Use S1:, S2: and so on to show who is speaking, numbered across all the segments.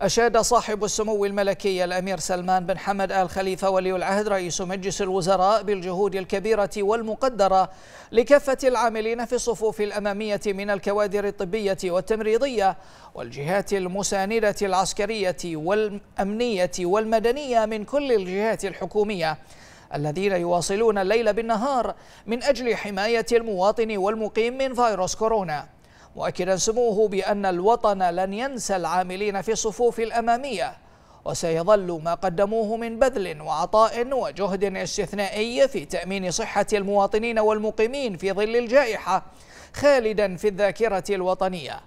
S1: أشاد صاحب السمو الملكي الأمير سلمان بن حمد آل خليفة ولي العهد رئيس مجلس الوزراء بالجهود الكبيرة والمقدرة لكافة العاملين في الصفوف الأمامية من الكوادر الطبية والتمريضية والجهات المساندة العسكرية والأمنية والمدنية من كل الجهات الحكومية الذين يواصلون الليل بالنهار من أجل حماية المواطن والمقيم من فيروس كورونا مؤكدا سموه بأن الوطن لن ينسى العاملين في الصفوف الأمامية وسيظل ما قدموه من بذل وعطاء وجهد استثنائي في تأمين صحة المواطنين والمقيمين في ظل الجائحة خالدا في الذاكرة الوطنية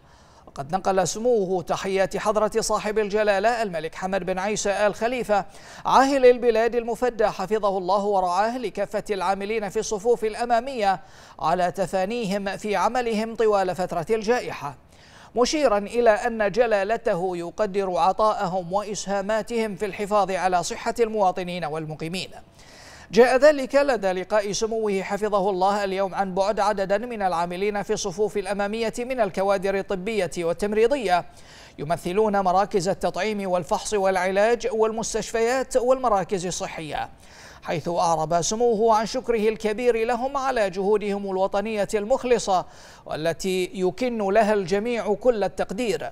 S1: وقد نقل سموه تحيات حضرة صاحب الجلالة الملك حمد بن عيسى آل خليفة عاهل البلاد المفدى حفظه الله ورعاه لكافة العاملين في الصفوف الأمامية على تفانيهم في عملهم طوال فترة الجائحة مشيرا إلى أن جلالته يقدر عطاءهم وإسهاماتهم في الحفاظ على صحة المواطنين والمقيمين جاء ذلك لدى لقاء سموه حفظه الله اليوم عن بعد عددا من العاملين في الصفوف الأمامية من الكوادر الطبية والتمريضية يمثلون مراكز التطعيم والفحص والعلاج والمستشفيات والمراكز الصحية حيث أعرب سموه عن شكره الكبير لهم على جهودهم الوطنية المخلصة والتي يكن لها الجميع كل التقدير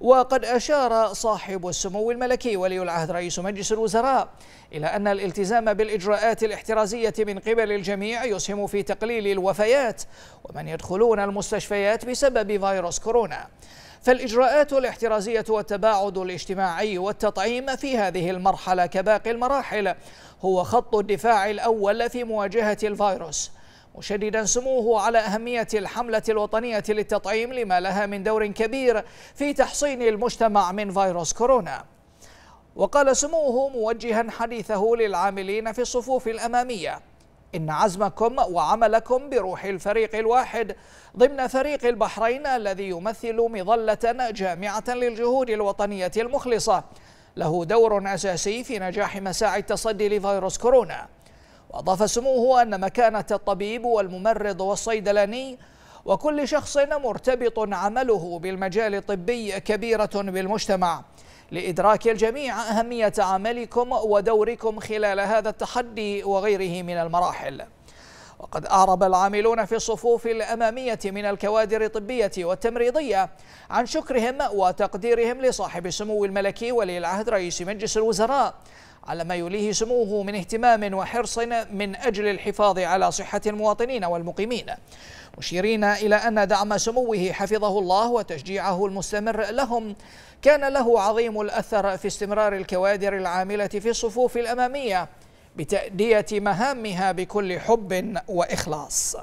S1: وقد أشار صاحب السمو الملكي ولي العهد رئيس مجلس الوزراء إلى أن الالتزام بالإجراءات الاحترازية من قبل الجميع يسهم في تقليل الوفيات ومن يدخلون المستشفيات بسبب فيروس كورونا فالإجراءات الاحترازية والتباعد الاجتماعي والتطعيم في هذه المرحلة كباقي المراحل هو خط الدفاع الأول في مواجهة الفيروس مشددا سموه على أهمية الحملة الوطنية للتطعيم لما لها من دور كبير في تحصين المجتمع من فيروس كورونا وقال سموه موجها حديثه للعاملين في الصفوف الأمامية إن عزمكم وعملكم بروح الفريق الواحد ضمن فريق البحرين الذي يمثل مظلة جامعة للجهود الوطنية المخلصة له دور أساسي في نجاح مساعي التصدي لفيروس كورونا وأضاف سموه أن مكانة الطبيب والممرض والصيدلاني وكل شخص مرتبط عمله بالمجال الطبي كبيرة بالمجتمع لإدراك الجميع أهمية عملكم ودوركم خلال هذا التحدي وغيره من المراحل وقد أعرب العاملون في الصفوف الأمامية من الكوادر الطبية والتمريضية عن شكرهم وتقديرهم لصاحب السمو الملكي ولي العهد رئيس مجلس الوزراء على ما يليه سموه من اهتمام وحرص من أجل الحفاظ على صحة المواطنين والمقيمين مشيرين إلى أن دعم سموه حفظه الله وتشجيعه المستمر لهم كان له عظيم الأثر في استمرار الكوادر العاملة في الصفوف الأمامية بتأدية مهامها بكل حب وإخلاص